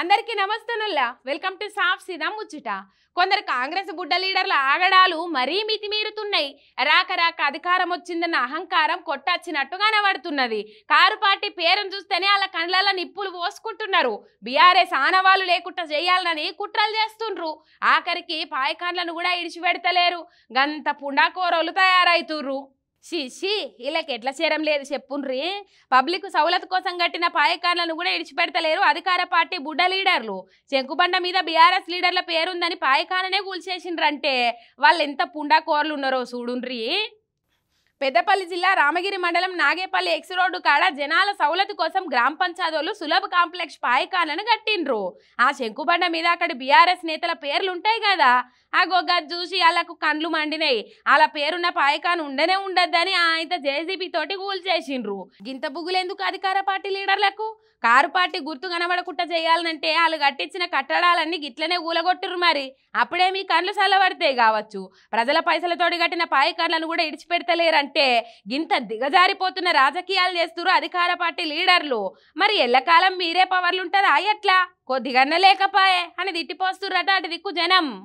అందరికీ నమస్తనుల్లా welcome to సాఫ్ సీదా ముచ్చుట కొందరు కాంగ్రెస్ బుడ్డ లీడర్ల ఆగడాలు మరీ మితిమీరుతున్నాయి రాక రాక అధికారం వచ్చిందన్న అహంకారం కొట్టచ్చినట్టు కనబడుతున్నది కారు పార్టీ పేరును చూస్తేనే వాళ్ళ కండ్లలో నిప్పులు పోసుకుంటున్నారు బీఆర్ఎస్ ఆనవాళ్ళు లేకుండా చేయాలని కుట్రలు చేస్తుండ్రు ఆఖరికి పాయకాండ్లను కూడా ఇడిచిపెడతలేరు గంత పుండాకోరలు తయారవుతుర్రు షీ వీళ్ళకి ఎట్లా చేయడం లేదు చెప్పుండ్రి పబ్లిక్ సౌలత్ కోసం కట్టిన పాయకారులను కూడా ఇడిచిపెడతలేరు అధికార పార్టీ బుడ్డ లీడర్లు చెంకుబండ మీద బీఆర్ఎస్ లీడర్ల పేరుందని పాయకాననే కూల్చేసిండ్రంటే వాళ్ళు ఎంత కోరలు ఉన్నారో చూడుండ్రి పెద్దపల్లి జిల్లా రామగిరి మండలం నాగేపల్లి ఎక్స్ రోడ్డు కాడ జనాల సౌలతు కోసం గ్రామ పంచాయతీలు సులభ కాంప్లెక్స్ పాయకాలను కట్టిండ్రు ఆ శంకుబండ మీద అక్కడ బీఆర్ఎస్ నేతల పేర్లు ఉంటాయి కదా ఆ గొగ్గ చూసి వాళ్ళకు కండ్లు మండినాయి అలా పేరున్న పాయకాన్ ఉండనే ఉండద్దని ఆయన జేసీబీ తోటి కూల్చేసిండ్రు గింత ఎందుకు అధికార పార్టీ లీడర్లకు కారు పార్టీ గుర్తు కనబడకుండా చేయాలనంటే వాళ్ళు కట్టించిన కట్టడాలన్నీ గిట్లనే ఊలగొట్టురు మరి అప్పుడే మీ కండ్లు చల్లబడతాయి కావచ్చు ప్రజల పైసలతోటి కట్టిన పాయ కళ్ళను కూడా ఇడిచిపెడతలేరంటే గింత దిగజారిపోతున్న రాజకీయాలు చేస్తురు అధికార పార్టీ లీడర్లు మరి ఎల్లకాలం మీరే పవర్లుంటుంది అయ్యట్లా కొద్దిగన్న లేకపాయే అని తిట్టిపోస్తుర్రట అటు దిక్కు జనం